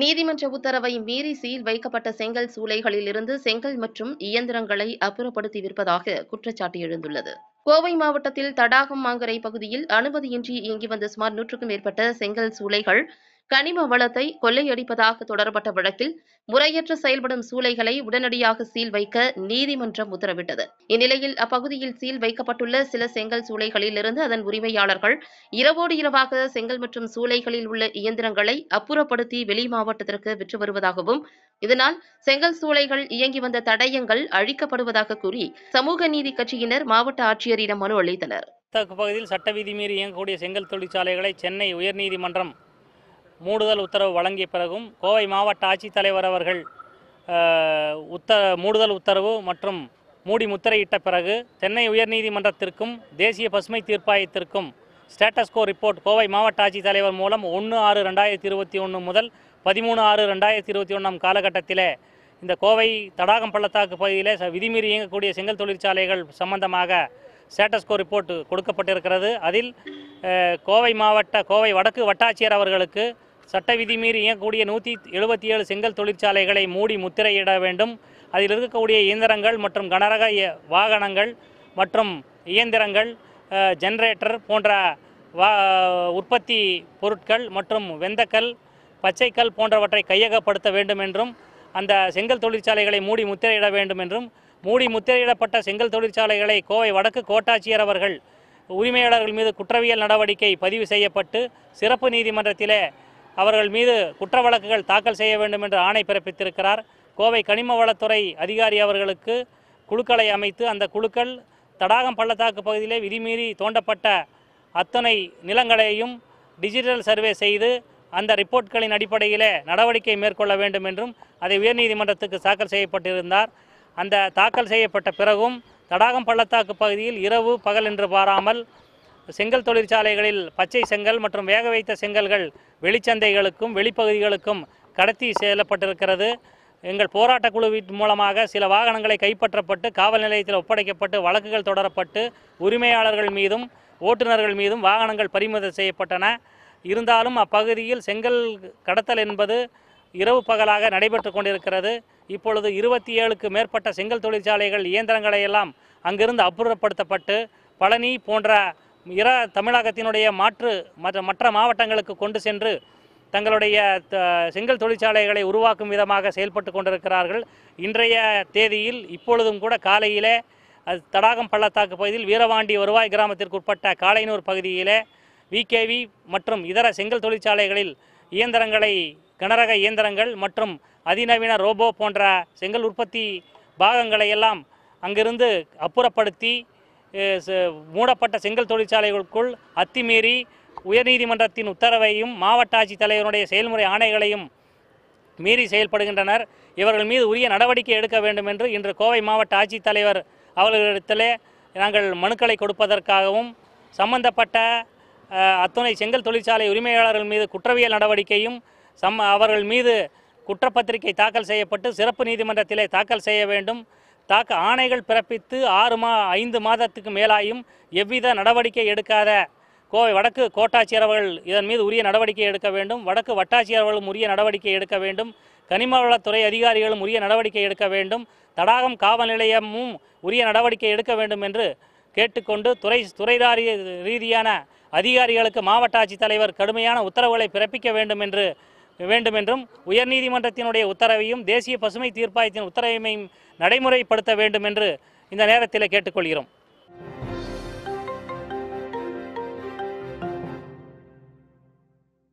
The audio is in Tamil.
நீதிமன்ற உத்தரவை மீறி சீல் வைக்கப்பட்ட செங்கல் சூளைகளில் இருந்து செங்கல் மற்றும் இயந்திரங்களை அப்புறப்படுத்தி விற்பதாக குற்றச்சாட்டு எழுந்துள்ளது கோவை மாவட்டத்தில் தடாகம் மாங்கரை பகுதியில் அனுமதியின்றி இயங்கி வந்த சுமார் நூற்றுக்கும் மேற்பட்ட செங்கல் சூளைகள் கனிம வளத்தை கொள்ளையடிப்பதாக தொடரப்பட்ட வழக்கில் முறையற்ற செயல்படும் சூளைகளை உடனடியாக சீல் வைக்க நீதிமன்றம் உத்தரவிட்டது இந்நிலையில் அப்பகுதியில் சீல் வைக்கப்பட்டுள்ள சில செங்கல் சூளைகளில் இருந்து அதன் உரிமையாளர்கள் இரவோடு இரவாக செங்கல் மற்றும் சூளைகளில் உள்ள இயந்திரங்களை அப்புறப்படுத்தி வெளி மாவட்டத்திற்கு விற்று வருவதாகவும் இதனால் செங்கல் சூளைகள் இயங்கி வந்த தடயங்கள் அழிக்கப்படுவதாக கூறி சமூக நீதி கட்சியினர் மாவட்ட ஆட்சியரிடம் மனு அளித்தனர் பகுதியில் சட்ட மீறி இயங்கக்கூடிய செங்கல் தொழிற்சாலைகளை சென்னை உயர்நீதிமன்றம் மூடுதல் உத்தரவு வழங்கிய பிறகும் கோவை மாவட்ட ஆட்சித்தலைவர் அவர்கள் உத்த மூடுதல் உத்தரவு மற்றும் மூடி முத்திரையிட்ட பிறகு சென்னை உயர்நீதிமன்றத்திற்கும் தேசிய பசுமை தீர்ப்பாயத்திற்கும் ஸ்டேட்டஸ்கோ ரிப்போர்ட் கோவை மாவட்ட ஆட்சித்தலைவர் மூலம் ஒன்று ஆறு ரெண்டாயிரத்தி இருபத்தி ஒன்று முதல் பதிமூணு ஆறு ரெண்டாயிரத்தி இருபத்தி ஒன்றாம் காலகட்டத்தில் இந்த கோவை தடாகம் பள்ளத்தாக்கு பகுதியில் விதிமீறி இயங்கக்கூடிய செங்கல் தொழிற்சாலைகள் சம்பந்தமாக ஸ்டேட்டஸ்கோ ரிப்போர்ட் கொடுக்கப்பட்டிருக்கிறது அதில் கோவை மாவட்ட கோவை வடக்கு வட்டாட்சியர் அவர்களுக்கு சட்ட விதிமீறி இயங்கக்கூடிய நூற்றி எழுபத்தி ஏழு செங்கல் தொழிற்சாலைகளை மூடி முத்திரையிட வேண்டும் அதில் இருக்கக்கூடிய இயந்திரங்கள் மற்றும் கனரக வாகனங்கள் மற்றும் இயந்திரங்கள் ஜென்ரேட்டர் போன்ற வா உற்பத்தி பொருட்கள் மற்றும் வெந்தக்கல் பச்சைக்கல் போன்றவற்றை கையகப்படுத்த வேண்டும் என்றும் அந்த செங்கல் தொழிற்சாலைகளை மூடி முத்திரையிட வேண்டும் என்றும் மூடி முத்திரையிடப்பட்ட செங்கல் தொழிற்சாலைகளை கோவை வடக்கு கோட்டாட்சியர் அவர்கள் உரிமையாளர்கள் மீது குற்றவியல் நடவடிக்கை பதிவு செய்யப்பட்டு சிறப்பு நீதிமன்றத்திலே அவர்கள் மீது குற்ற வழக்குகள் தாக்கல் செய்ய வேண்டும் என்று ஆணை பிறப்பித்திருக்கிறார் கோவை கனிம வளத்துறை அதிகாரி அவர்களுக்கு குழுக்களை அமைத்து அந்த குழுக்கள் தடாகம் பள்ளத்தாக்கு பகுதியிலே விதிமீறி தோண்டப்பட்ட அத்தனை நிலங்களையும் டிஜிட்டல் சர்வே செய்து அந்த ரிப்போர்ட்களின் அடிப்படையிலே நடவடிக்கை மேற்கொள்ள வேண்டும் என்றும் அதை உயர்நீதிமன்றத்துக்கு தாக்கல் செய்யப்பட்டிருந்தார் அந்த தாக்கல் செய்யப்பட்ட பிறகும் தடாகம் பள்ளத்தாக்கு பகுதியில் இரவு பகல் என்று பாராமல் செங்கல் தொழிற்சாலைகளில் பச்சை செங்கல் மற்றும் வேக வைத்த செங்கல்கள் வெளிச்சந்தைகளுக்கும் வெளிப்பகுதிகளுக்கும் கடத்தி செல்லப்பட்டிருக்கிறது எங்கள் போராட்ட குழுவின் மூலமாக சில வாகனங்களை கைப்பற்றப்பட்டு காவல் நிலையத்தில் ஒப்படைக்கப்பட்டு வழக்குகள் தொடரப்பட்டு உரிமையாளர்கள் மீதும் ஓட்டுநர்கள் மீதும் வாகனங்கள் பறிமுதல் செய்யப்பட்டன இருந்தாலும் அப்பகுதியில் செங்கல் கடத்தல் என்பது இரவு பகலாக நடைபெற்று கொண்டிருக்கிறது இப்பொழுது இருபத்தி ஏழுக்கு மேற்பட்ட செங்கல் தொழிற்சாலைகள் இயந்திரங்களையெல்லாம் அங்கிருந்து அப்புறப்படுத்தப்பட்டு பழனி போன்ற இரா தமிழகத்தினுடைய மாற்று மற்ற மற்ற மாவட்டங்களுக்கு கொண்டு சென்று தங்களுடைய செங்கல் தொழிற்சாலைகளை உருவாக்கும் விதமாக செயல்பட்டு கொண்டிருக்கிறார்கள் இன்றைய தேதியில் இப்பொழுதும் கூட காலையிலே தடாகம் பள்ளத்தாக்கு பகுதியில் வீரவாண்டி வருவாய் கிராமத்திற்கு உட்பட்ட காளையனூர் பகுதியிலே விகேவி மற்றும் இதர செங்கல் தொழிற்சாலைகளில் இயந்திரங்களை கனரக இயந்திரங்கள் மற்றும் அதிநவீன ரோபோ போன்ற செங்கல் உற்பத்தி பாகங்களை எல்லாம் அங்கிருந்து அப்புறப்படுத்தி மூடப்பட்ட செங்கல் தொழிற்சாலைகளுக்குள் அத்திமீறி உயர்நீதிமன்றத்தின் உத்தரவையும் மாவட்ட ஆட்சித்தலைவருடைய செயல்முறை ஆணைகளையும் மீறி செயல்படுகின்றனர் இவர்கள் மீது உரிய நடவடிக்கை எடுக்க வேண்டும் என்று இன்று கோவை மாவட்ட ஆட்சித்தலைவர் அவர்களிடத்திலே நாங்கள் மனுக்களை கொடுப்பதற்காகவும் சம்பந்தப்பட்ட அத்துணை செங்கல் தொழிற்சாலை உரிமையாளர்கள் மீது குற்றவியல் நடவடிக்கையும் சம் அவர்கள் மீது குற்றப்பத்திரிகை தாக்கல் செய்யப்பட்டு சிறப்பு நீதிமன்றத்திலே தாக்கல் செய்ய வேண்டும் தாக்க ஆணைகள் பிறப்பித்து ஆறு மா ஐந்து மாதத்துக்கு மேலாயும் எவ்வித நடவடிக்கை எடுக்காத கோவை வடக்கு கோட்டாட்சியர்கள் இதன் மீது உரிய நடவடிக்கை எடுக்க வேண்டும் வடக்கு வட்டாட்சியர்களும் உரிய நடவடிக்கை எடுக்க வேண்டும் கனிமவளத்துறை அதிகாரிகளும் உரிய நடவடிக்கை எடுக்க வேண்டும் தடாகம் காவல் நிலையமும் உரிய நடவடிக்கை எடுக்க வேண்டும் என்று கேட்டுக்கொண்டு துறை துறைதாரி ரீதியான அதிகாரிகளுக்கு மாவட்ட ஆட்சித்தலைவர் கடுமையான உத்தரவுகளை பிறப்பிக்க வேண்டும் என்று வேண்டும் என்றும் உயர்நீதிமன்றத்தினுடைய உத்தரவையும் தேசிய பசுமை தீர்ப்பாயத்தின் உத்தரவையும் நடைமுறைப்படுத்த வேண்டும் என்று இந்த நேரத்தில் கேட்டுக்கொள்கிறோம்